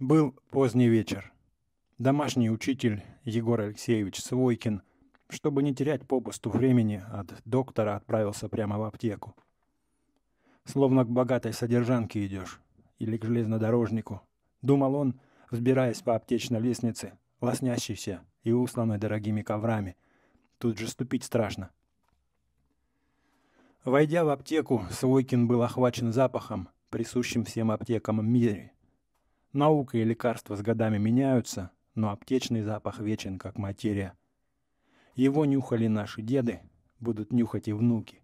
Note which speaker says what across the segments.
Speaker 1: Был поздний вечер. Домашний учитель Егор Алексеевич Свойкин, чтобы не терять попусту времени, от доктора отправился прямо в аптеку. Словно к богатой содержанке идешь или к железнодорожнику, думал он, взбираясь по аптечной лестнице, лоснящейся и усланной дорогими коврами. Тут же ступить страшно. Войдя в аптеку, Свойкин был охвачен запахом, присущим всем аптекам в мире – Наука и лекарства с годами меняются, но аптечный запах вечен, как материя. Его нюхали наши деды, будут нюхать и внуки.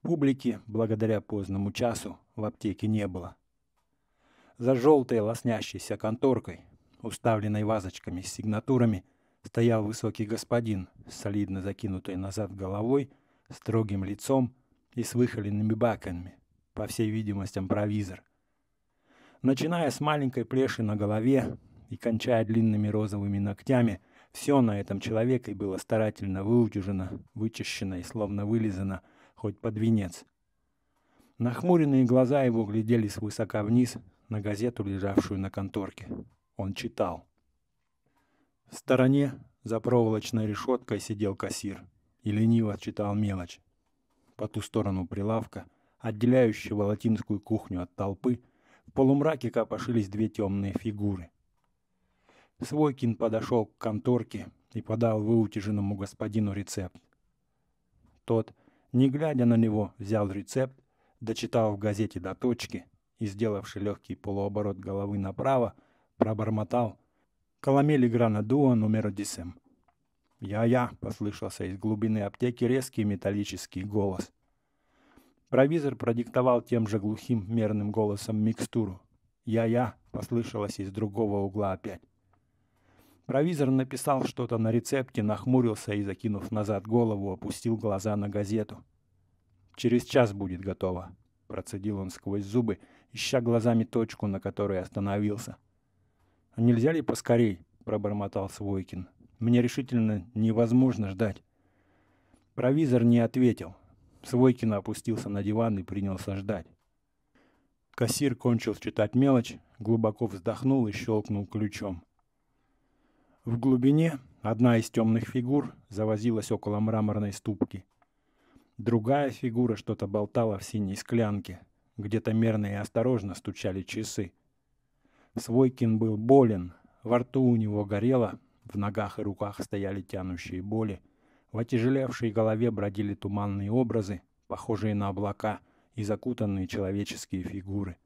Speaker 1: Публики, благодаря поздному часу, в аптеке не было. За желтой лоснящейся конторкой, уставленной вазочками с сигнатурами, стоял высокий господин солидно закинутой назад головой, строгим лицом и с выхоленными баками, по всей видимости, провизор начиная с маленькой плеши на голове и кончая длинными розовыми ногтями, все на этом человеке было старательно выутюжено, вычищено и словно вылизано, хоть под венец. Нахмуренные глаза его глядели свысока вниз на газету, лежавшую на конторке. Он читал. В стороне за проволочной решеткой сидел кассир и лениво читал мелочь. По ту сторону прилавка, отделяющего латинскую кухню от толпы, в полумраке копошились две темные фигуры. Свойкин подошел к конторке и подал выутяженному господину рецепт. Тот, не глядя на него, взял рецепт, дочитал в газете до точки и, сделавши легкий полуоборот головы направо, пробормотал «Коломели гранадуа номер десем». «Я-я!» — послышался из глубины аптеки резкий металлический голос. Провизор продиктовал тем же глухим мерным голосом микстуру. «Я-я!» — послышалось из другого угла опять. Провизор написал что-то на рецепте, нахмурился и, закинув назад голову, опустил глаза на газету. «Через час будет готово», — процедил он сквозь зубы, ища глазами точку, на которой остановился. «А нельзя ли поскорей?» — пробормотал Свойкин. «Мне решительно невозможно ждать». Провизор не ответил. Свойкин опустился на диван и принялся ждать. Кассир кончил читать мелочь, глубоко вздохнул и щелкнул ключом. В глубине одна из темных фигур завозилась около мраморной ступки. Другая фигура что-то болтала в синей склянке. Где-то мерно и осторожно стучали часы. Свойкин был болен, во рту у него горело, в ногах и руках стояли тянущие боли – в отяжелевшей голове бродили туманные образы, похожие на облака и закутанные человеческие фигуры.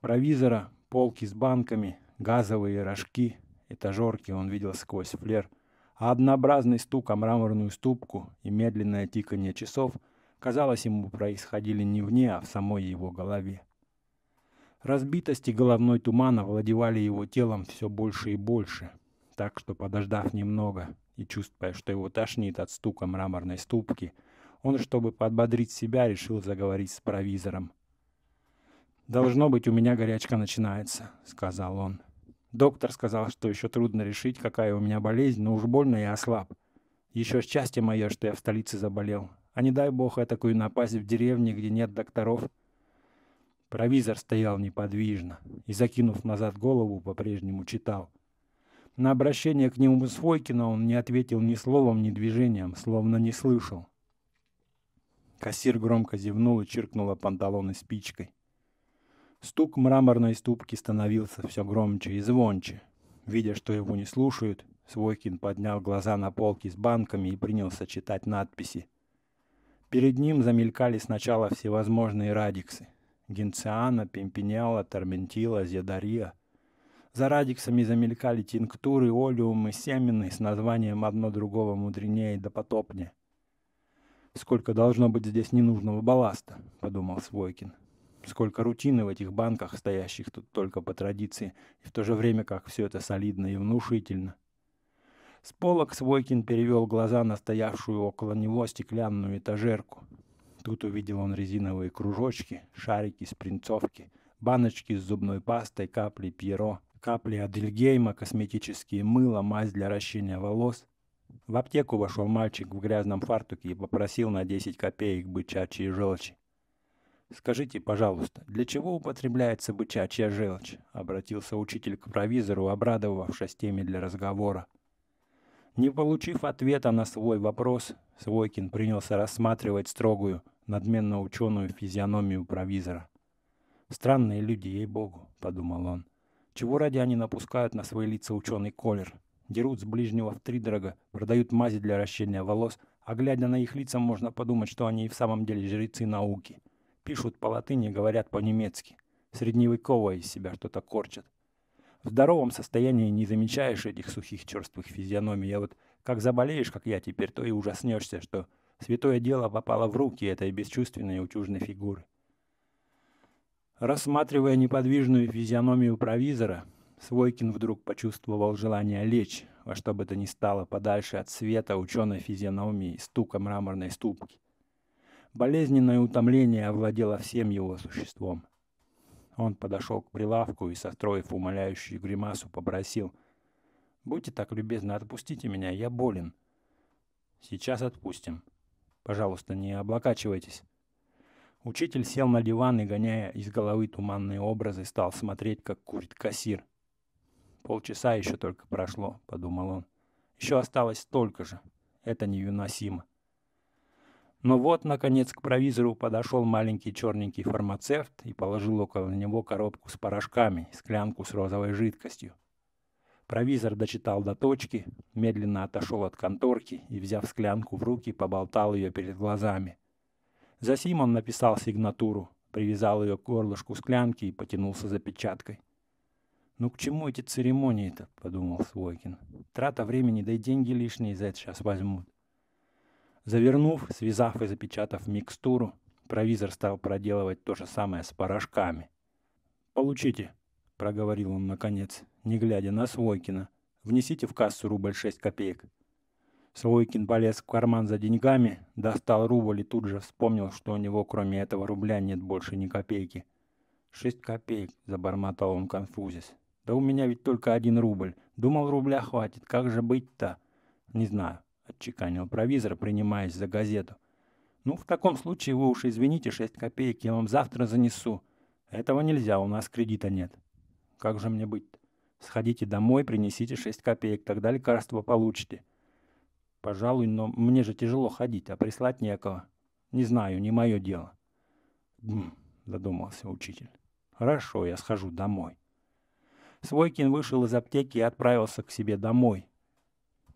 Speaker 1: Провизора, полки с банками, газовые рожки, этажерки он видел сквозь флер, а однообразный стук о мраморную ступку и медленное тикание часов, казалось, ему происходили не вне, а в самой его голове. Разбитость и головной туман овладевали его телом все больше и больше – так что, подождав немного и чувствуя, что его тошнит от стука мраморной ступки, он, чтобы подбодрить себя, решил заговорить с провизором. «Должно быть, у меня горячка начинается», — сказал он. «Доктор сказал, что еще трудно решить, какая у меня болезнь, но уж больно я ослаб. Еще счастье мое, что я в столице заболел. А не дай бог я такую напасть в деревне, где нет докторов». Провизор стоял неподвижно и, закинув назад голову, по-прежнему читал. На обращение к нему Свойкина он не ответил ни словом, ни движением, словно не слышал. Кассир громко зевнул и чиркнула панталоны спичкой. Стук мраморной ступки становился все громче и звонче. Видя, что его не слушают, Свойкин поднял глаза на полки с банками и принялся читать надписи. Перед ним замелькали сначала всевозможные радиксы. Генциана, Пемпинела, Тарментила, Зедария — за радиксами замелькали тинктуры, олеумы, семены с названием «Одно другого мудренее и допотопнее». «Сколько должно быть здесь ненужного балласта», — подумал Свойкин. «Сколько рутины в этих банках, стоящих тут только по традиции, и в то же время как все это солидно и внушительно». С полок Свойкин перевел глаза на стоявшую около него стеклянную этажерку. Тут увидел он резиновые кружочки, шарики с принцовки, баночки с зубной пастой, капли пьеро — капли Адельгейма, косметические мыло, мазь для ращения волос. В аптеку вошел мальчик в грязном фартуке и попросил на 10 копеек бычачьей желчи. «Скажите, пожалуйста, для чего употребляется бычачья желчь?» — обратился учитель к провизору, обрадовавшись теме для разговора. Не получив ответа на свой вопрос, Свойкин принялся рассматривать строгую, надменно ученую физиономию провизора. «Странные люди, ей-богу», — подумал он. Чего ради они напускают на свои лица ученый колер? Дерут с ближнего втридорога, продают мази для ращения волос, а глядя на их лица, можно подумать, что они и в самом деле жрецы науки. Пишут по латыни, говорят по-немецки. Средневековое из себя что-то корчат. В здоровом состоянии не замечаешь этих сухих черствых физиономий, а вот как заболеешь, как я теперь, то и ужаснешься, что святое дело попало в руки этой бесчувственной утюжной фигуры. Рассматривая неподвижную физиономию провизора, Свойкин вдруг почувствовал желание лечь во что бы то ни стало подальше от света ученой физиономии и стука мраморной ступки. Болезненное утомление овладело всем его существом. Он подошел к прилавку и, состроив умоляющую гримасу, попросил «Будьте так любезны, отпустите меня, я болен». «Сейчас отпустим. Пожалуйста, не облокачивайтесь». Учитель сел на диван и, гоняя из головы туманные образы, стал смотреть, как курит кассир. «Полчаса еще только прошло», — подумал он. «Еще осталось столько же. Это невыносимо». Но вот, наконец, к провизору подошел маленький черненький фармацевт и положил около него коробку с порошками, склянку с розовой жидкостью. Провизор дочитал до точки, медленно отошел от конторки и, взяв склянку в руки, поболтал ее перед глазами — за сим он написал сигнатуру, привязал ее к горлышку склянки и потянулся за печаткой. «Ну к чему эти церемонии-то?» — подумал Свойкин. «Трата времени, да и деньги лишние за это сейчас возьмут». Завернув, связав и запечатав микстуру, провизор стал проделывать то же самое с порошками. «Получите», — проговорил он наконец, не глядя на Свойкина. «Внесите в кассу рубль шесть копеек». Свойкин полез в карман за деньгами, достал рубль и тут же вспомнил, что у него кроме этого рубля нет больше ни копейки. «Шесть копеек», — забормотал он конфузис. «Да у меня ведь только один рубль. Думал, рубля хватит. Как же быть-то?» «Не знаю», — отчеканил провизор, принимаясь за газету. «Ну, в таком случае вы уж извините, шесть копеек я вам завтра занесу. Этого нельзя, у нас кредита нет». «Как же мне быть-то? Сходите домой, принесите шесть копеек, тогда лекарство получите» пожалуй, но мне же тяжело ходить, а прислать некого. Не знаю, не мое дело. Гм, задумался учитель. Хорошо, я схожу домой. Свойкин вышел из аптеки и отправился к себе домой.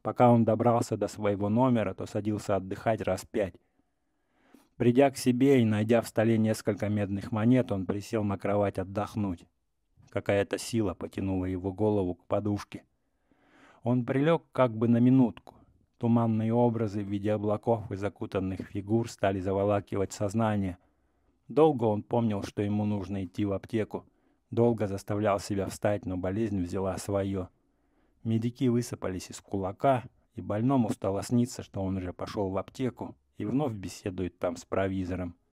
Speaker 1: Пока он добрался до своего номера, то садился отдыхать раз пять. Придя к себе и найдя в столе несколько медных монет, он присел на кровать отдохнуть. Какая-то сила потянула его голову к подушке. Он прилег как бы на минутку. Туманные образы в виде облаков и закутанных фигур стали заволакивать сознание. Долго он помнил, что ему нужно идти в аптеку. Долго заставлял себя встать, но болезнь взяла свое. Медики высыпались из кулака, и больному стало сниться, что он уже пошел в аптеку и вновь беседует там с провизором.